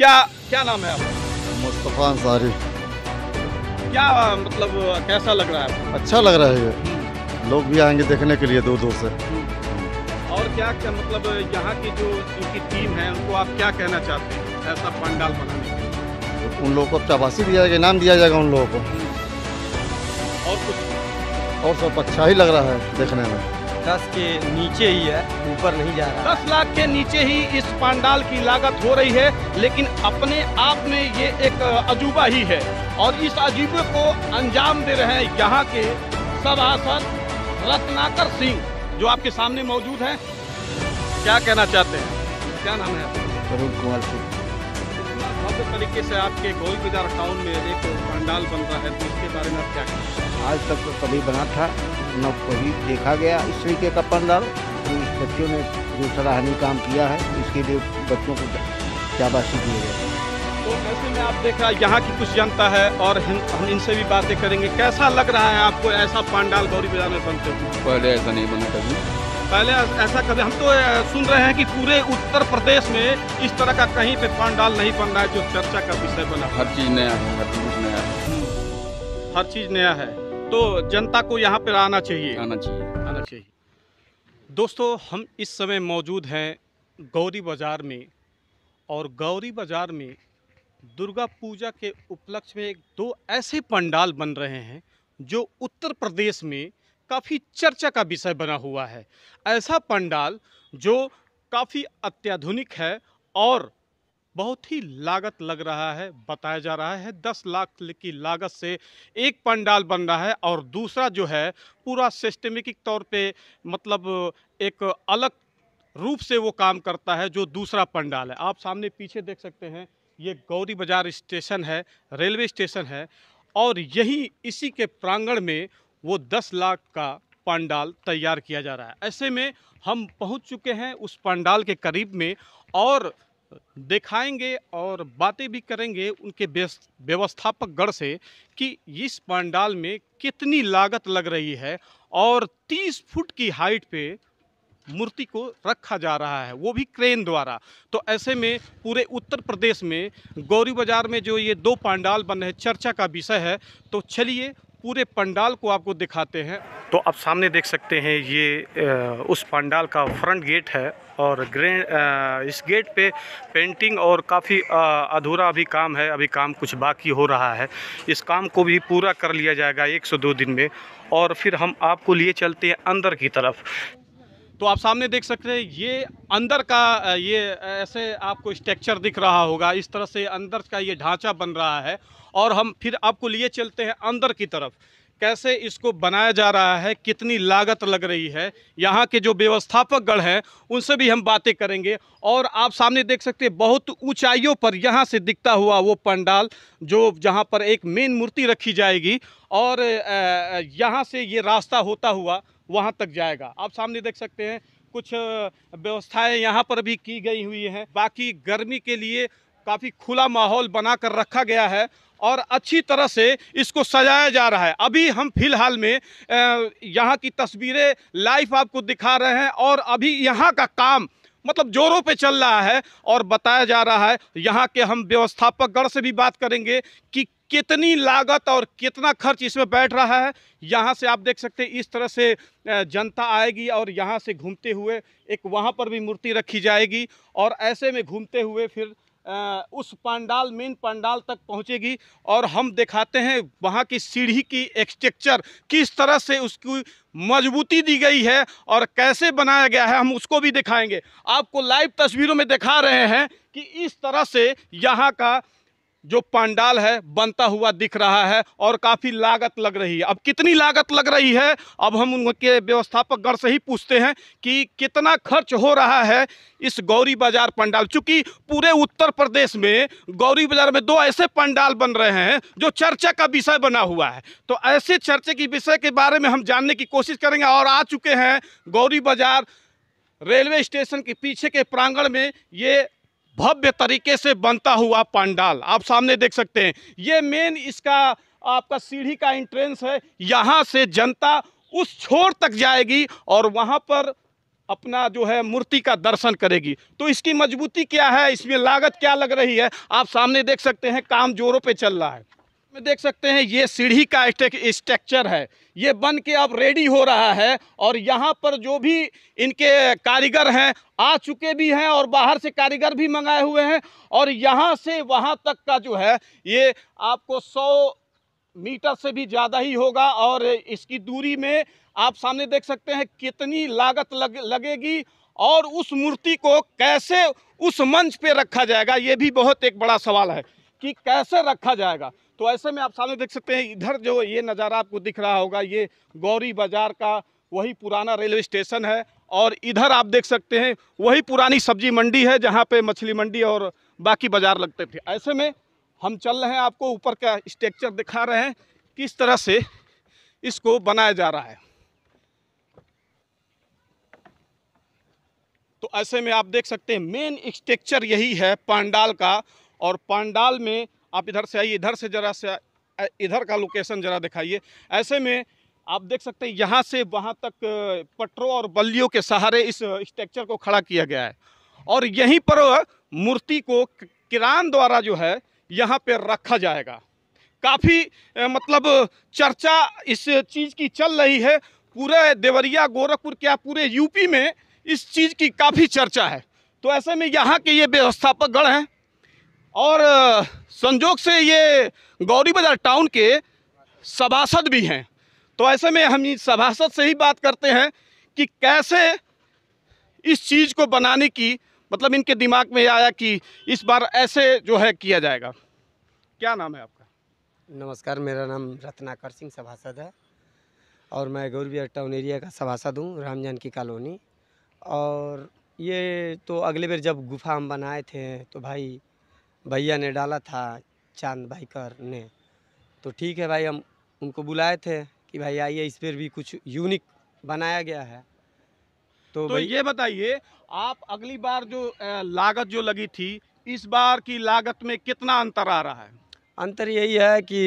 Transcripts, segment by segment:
क्या क्या नाम है आपका मुस्तफ़ा अंसारी क्या मतलब कैसा लग रहा है अच्छा लग रहा है ये लोग भी आएंगे देखने के लिए दूर दूर से और क्या क्या मतलब यहाँ की जो उनकी टीम है उनको आप क्या कहना चाहते हैं ऐसा पंडाल बनाने के उन लोगों को चाबासी तो दिया जाएगा इनाम दिया जाएगा उन लोगों को और कुछ और सब अच्छा ही लग रहा है देखने में दस के नीचे ही है ऊपर नहीं जा रहा दस लाख के नीचे ही इस पांडाल की लागत हो रही है लेकिन अपने आप में ये एक अजूबा ही है और इस अजूबे को अंजाम दे रहे हैं यहाँ के सभासद रत्नाकर सिंह जो आपके सामने मौजूद हैं क्या कहना चाहते हैं क्या नाम है आपका कुमार सिंह भव्य तरीके से आपके गोल बाजार टाउन में एक पंडाल बन रहा है तो इसके बारे में आप क्या आज तक तो कभी बना था न कभी देखा गया इस तरीके का पंडाल तो इस बच्चों ने जो सराहनीय काम किया है इसके लिए बच्चों को शाबाशी दी गए तो ऐसे में आप देखा यहाँ की कुछ जनता है और हम इनसे भी बातें करेंगे कैसा लग रहा है आपको ऐसा पंडाल गौरी बाजार में बनते हुए पहले ऐसा नहीं बना कभी पहले ऐसा कभी हम तो सुन रहे हैं कि पूरे उत्तर प्रदेश में इस तरह का कहीं पे पंडाल नहीं बन रहा है जो चर्चा का विषय बना हर चीज नया है हर चीज नया है हर चीज नया है तो जनता को यहाँ पर आना चाहिए आना चाहिए आना चाहिए दोस्तों हम इस समय मौजूद हैं गौरी बाज़ार में और गौरी बाज़ार में दुर्गा पूजा के उपलक्ष्य में दो ऐसे पंडाल बन रहे हैं जो उत्तर प्रदेश में काफ़ी चर्चा का विषय बना हुआ है ऐसा पंडाल जो काफ़ी अत्याधुनिक है और बहुत ही लागत लग रहा है बताया जा रहा है दस लाख की लागत से एक पंडाल बन रहा है और दूसरा जो है पूरा सिस्टमिक तौर पे मतलब एक अलग रूप से वो काम करता है जो दूसरा पंडाल है आप सामने पीछे देख सकते हैं ये गौरी बाजार स्टेशन है रेलवे स्टेशन है और यही इसी के प्रांगण में वो दस लाख का पंडाल तैयार किया जा रहा है ऐसे में हम पहुंच चुके हैं उस पंडाल के करीब में और दिखाएंगे और बातें भी करेंगे उनके व्यवस्थापक गढ़ से कि इस पंडाल में कितनी लागत लग रही है और 30 फुट की हाइट पे मूर्ति को रखा जा रहा है वो भी क्रेन द्वारा तो ऐसे में पूरे उत्तर प्रदेश में गौरी बाजार में जो ये दो पंडाल बन रहे चर्चा का विषय है तो चलिए पूरे पंडाल को आपको दिखाते हैं तो आप सामने देख सकते हैं ये उस पंडाल का फ्रंट गेट है और ग्रे इस गेट पे पेंटिंग और काफ़ी अधूरा अभी काम है अभी काम कुछ बाकी हो रहा है इस काम को भी पूरा कर लिया जाएगा एक सौ दो दिन में और फिर हम आपको लिए चलते हैं अंदर की तरफ तो आप सामने देख सकते हैं ये अंदर का ये ऐसे आपको स्ट्रक्चर दिख रहा होगा इस तरह से अंदर का ये ढांचा बन रहा है और हम फिर आपको लिए चलते हैं अंदर की तरफ कैसे इसको बनाया जा रहा है कितनी लागत लग रही है यहाँ के जो व्यवस्थापक गढ़ हैं उनसे भी हम बातें करेंगे और आप सामने देख सकते हैं बहुत ऊंचाइयों पर यहाँ से दिखता हुआ वो पंडाल जो जहाँ पर एक मेन मूर्ति रखी जाएगी और यहाँ से ये रास्ता होता हुआ वहाँ तक जाएगा आप सामने देख सकते हैं कुछ व्यवस्थाएं यहाँ पर भी की गई हुई हैं बाकी गर्मी के लिए काफ़ी खुला माहौल बना कर रखा गया है और अच्छी तरह से इसको सजाया जा रहा है अभी हम फिलहाल में यहाँ की तस्वीरें लाइव आपको दिखा रहे हैं और अभी यहाँ का काम मतलब जोरों पे चल रहा है और बताया जा रहा है यहाँ के हम व्यवस्थापकगढ़ से भी बात करेंगे कि कितनी लागत और कितना खर्च इसमें बैठ रहा है यहाँ से आप देख सकते हैं इस तरह से जनता आएगी और यहाँ से घूमते हुए एक वहाँ पर भी मूर्ति रखी जाएगी और ऐसे में घूमते हुए फिर उस पंडाल मेन पंडाल तक पहुंचेगी और हम दिखाते हैं वहाँ की सीढ़ी की एक्सट्रक्चर किस तरह से उसकी मजबूती दी गई है और कैसे बनाया गया है हम उसको भी दिखाएंगे आपको लाइव तस्वीरों में दिखा रहे हैं कि इस तरह से यहाँ का जो पंडाल है बनता हुआ दिख रहा है और काफ़ी लागत लग रही है अब कितनी लागत लग रही है अब हम उनके व्यवस्थापक गण से ही पूछते हैं कि कितना खर्च हो रहा है इस गौरी बाजार पंडाल चूँकि पूरे उत्तर प्रदेश में गौरी बाजार में दो ऐसे पंडाल बन रहे हैं जो चर्चा का विषय बना हुआ है तो ऐसे चर्चे के विषय के बारे में हम जानने की कोशिश करेंगे और आ चुके हैं गौरी बाजार रेलवे स्टेशन के पीछे के प्रांगण में ये भव्य तरीके से बनता हुआ पंडाल आप सामने देख सकते हैं ये मेन इसका आपका सीढ़ी का एंट्रेंस है यहाँ से जनता उस छोर तक जाएगी और वहाँ पर अपना जो है मूर्ति का दर्शन करेगी तो इसकी मजबूती क्या है इसमें लागत क्या लग रही है आप सामने देख सकते हैं काम जोरों पे चल रहा है देख सकते हैं ये सीढ़ी का स्ट्रक्चर है ये बन के अब रेडी हो रहा है और यहाँ पर जो भी इनके कारीगर हैं आ चुके भी हैं और बाहर से कारीगर भी मंगाए हुए हैं और यहाँ से वहाँ तक का जो है ये आपको सौ मीटर से भी ज़्यादा ही होगा और इसकी दूरी में आप सामने देख सकते हैं कितनी लागत लग, लगेगी और उस मूर्ति को कैसे उस मंच पे रखा जाएगा ये भी बहुत एक बड़ा सवाल है कि कैसे रखा जाएगा तो ऐसे में आप सामने देख सकते हैं इधर जो ये नज़ारा आपको दिख रहा होगा ये गौरी बाजार का वही पुराना रेलवे स्टेशन है और इधर आप देख सकते हैं वही पुरानी सब्जी मंडी है जहाँ पे मछली मंडी और बाकी बाज़ार लगते थे ऐसे में हम चल रहे हैं आपको ऊपर का स्ट्रक्चर दिखा रहे हैं किस तरह से इसको बनाया जा रहा है तो ऐसे में आप देख सकते हैं मेन स्ट्रक्चर यही है पांडाल का और पांडाल में आप इधर से आइए इधर से ज़रा से इधर का लोकेशन ज़रा दिखाइए ऐसे में आप देख सकते हैं यहाँ से वहाँ तक पटरों और बल्लियों के सहारे इस स्ट्रक्चर को खड़ा किया गया है और यहीं पर मूर्ति को किरान द्वारा जो है यहाँ पर रखा जाएगा काफ़ी मतलब चर्चा इस चीज़ की चल रही है पूरे देवरिया गोरखपुर क्या पूरे यूपी में इस चीज़ की काफ़ी चर्चा है तो ऐसे में यहाँ के ये व्यवस्थापक गण हैं और संजोग से ये गौरी बाजार टाउन के सभासद भी हैं तो ऐसे में हम सभासद से ही बात करते हैं कि कैसे इस चीज़ को बनाने की मतलब इनके दिमाग में आया कि इस बार ऐसे जो है किया जाएगा क्या नाम है आपका नमस्कार मेरा नाम रत्नाकर सिंह सभासद है और मैं बाजार टाउन एरिया का सभासद हूँ रामजान की कॉलोनी और ये तो अगले बार जब गुफा हम बनाए थे तो भाई भैया ने डाला था चांद भाईकर ने तो ठीक है भाई हम उनको बुलाए थे कि भाई आइए इस पर भी कुछ यूनिक बनाया गया है तो, तो ये बताइए आप अगली बार जो लागत जो लगी थी इस बार की लागत में कितना अंतर आ रहा है अंतर यही है कि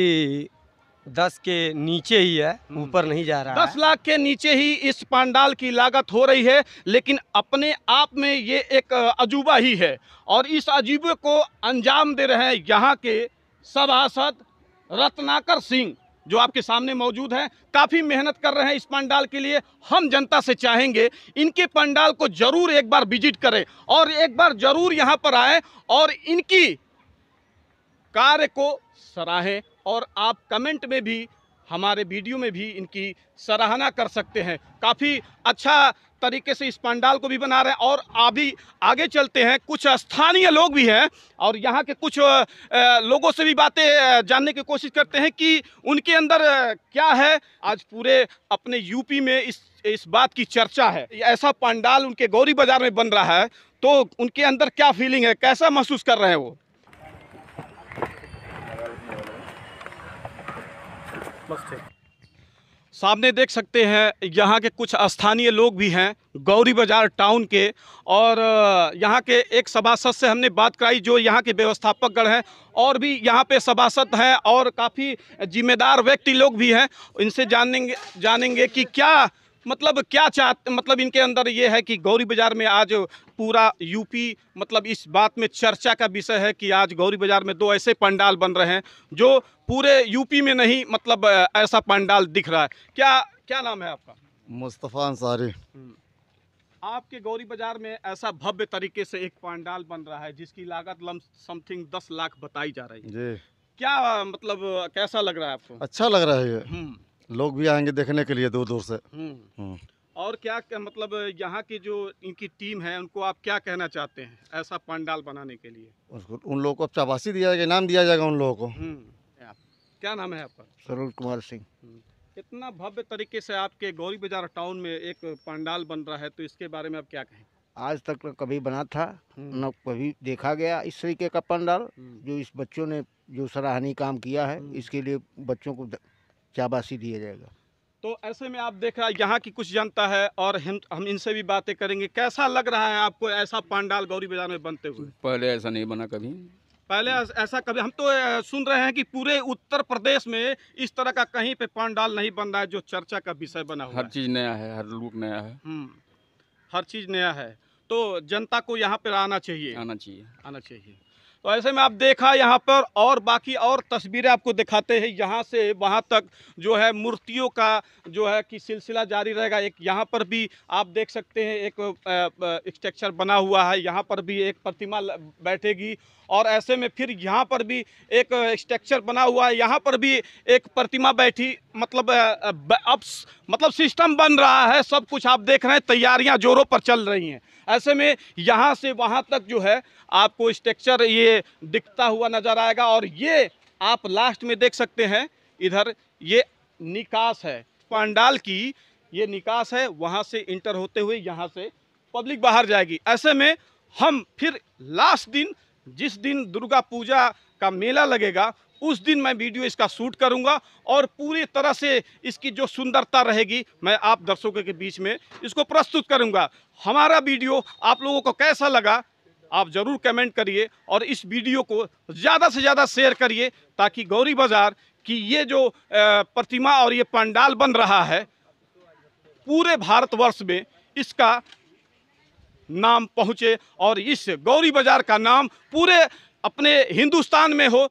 दस के नीचे ही है हम्म। ऊपर नहीं जा रहा दस लाख के नीचे ही इस पंडाल की लागत हो रही है लेकिन अपने आप में ये एक अजूबा ही है और इस अजूबे को अंजाम दे रहे हैं यहाँ के सभासद रत्नाकर सिंह जो आपके सामने मौजूद हैं काफ़ी मेहनत कर रहे हैं इस पंडाल के लिए हम जनता से चाहेंगे इनके पंडाल को ज़रूर एक बार विजिट करें और एक बार ज़रूर यहाँ पर आएँ और इनकी कार्य को सराहें और आप कमेंट में भी हमारे वीडियो में भी इनकी सराहना कर सकते हैं काफ़ी अच्छा तरीके से इस पंडाल को भी बना रहे हैं और अभी आगे चलते हैं कुछ स्थानीय लोग भी हैं और यहाँ के कुछ लोगों से भी बातें जानने की कोशिश करते हैं कि उनके अंदर क्या है आज पूरे अपने यूपी में इस इस बात की चर्चा है ऐसा पंडाल उनके गौरी बाजार में बन रहा है तो उनके अंदर क्या फीलिंग है कैसा महसूस कर रहे हैं वो थे सामने देख सकते हैं यहाँ के कुछ स्थानीय लोग भी हैं गौरी बाजार टाउन के और यहाँ के एक सभासद से हमने बात कराई जो यहाँ के व्यवस्थापकगण हैं और भी यहाँ पे सभासद हैं और काफ़ी जिम्मेदार व्यक्ति लोग भी हैं इनसे जानेंगे जानेंगे कि क्या मतलब क्या चाहते मतलब इनके अंदर ये है कि गौरी बाज़ार में आज पूरा यूपी मतलब इस बात में चर्चा का विषय है कि आज गौरी बाज़ार में दो ऐसे पंडाल बन रहे हैं जो पूरे यूपी में नहीं मतलब ऐसा पंडाल दिख रहा है क्या क्या नाम है आपका मुस्तफ़ा अंसारी हम्म। आपके गौरी बाजार में ऐसा भव्य तरीके से एक पंडाल बन रहा है जिसकी लागत लम समथिंग दस लाख बताई जा रही है जी क्या मतलब कैसा लग रहा है आपको अच्छा लग रहा है ये हम्म। लोग भी आएंगे देखने के लिए दूर दूर से हम्म। हम्म। और क्या मतलब यहाँ की जो इनकी टीम है उनको आप क्या कहना चाहते हैं ऐसा पंडाल बनाने के लिए उसको उन लोगों को चाबासी दिया जाएगा इनाम दिया जाएगा उन लोगों को हम्म। क्या नाम है आपका सरुल कुमार सिंह इतना भव्य तरीके से आपके गौरी बाजार टाउन में एक पंडाल बन रहा है तो इसके बारे में आप क्या कहें आज तक तो कभी बना था न कभी देखा गया इस तरीके का पंडाल जो इस बच्चों ने जो सराहनीय काम किया है इसके लिए बच्चों को चाबासी दिया जाएगा तो ऐसे में आप देख रहे हैं यहाँ की कुछ जनता है और हम हम इनसे भी बातें करेंगे कैसा लग रहा है आपको ऐसा पांडाल गौरी बाजार में बनते हुए पहले ऐसा नहीं बना कभी पहले ऐसा कभी हम तो सुन रहे हैं कि पूरे उत्तर प्रदेश में इस तरह का कहीं पे पंडाल नहीं बन रहा है जो चर्चा का विषय बना हुआ हर चीज़ नया है हर लूट नया है हम्म, हर चीज़ नया है तो जनता को यहाँ पर आना चाहिए आना चाहिए आना चाहिए तो ऐसे में आप देखा यहाँ पर और बाकी और तस्वीरें आपको दिखाते हैं यहाँ से वहाँ तक जो है मूर्तियों का जो है कि सिलसिला जारी रहेगा एक यहाँ पर भी आप देख सकते हैं एक स्ट्रक्चर बना हुआ है यहाँ पर भी एक प्रतिमा बैठेगी और ऐसे में फिर यहाँ पर भी एक स्ट्रक्चर बना हुआ है यहाँ पर भी एक प्रतिमा बैठी मतलब अब मतलब सिस्टम बन रहा है सब कुछ आप देख रहे हैं तैयारियाँ जोरों पर चल रही हैं ऐसे में यहाँ से वहाँ तक जो है आपको स्ट्रक्चर ये दिखता हुआ नज़र आएगा और ये आप लास्ट में देख सकते हैं इधर ये निकास है पंडाल की ये निकास है वहाँ से इंटर होते हुए यहाँ से पब्लिक बाहर जाएगी ऐसे में हम फिर लास्ट दिन जिस दिन दुर्गा पूजा का मेला लगेगा उस दिन मैं वीडियो इसका शूट करूंगा और पूरी तरह से इसकी जो सुंदरता रहेगी मैं आप दर्शकों के बीच में इसको प्रस्तुत करूंगा हमारा वीडियो आप लोगों को कैसा लगा आप ज़रूर कमेंट करिए और इस वीडियो को ज़्यादा से ज़्यादा शेयर करिए ताकि गौरी बाज़ार की ये जो प्रतिमा और ये पंडाल बन रहा है पूरे भारतवर्ष में इसका नाम पहुँचे और इस गौरी बाज़ार का नाम पूरे अपने हिंदुस्तान में हो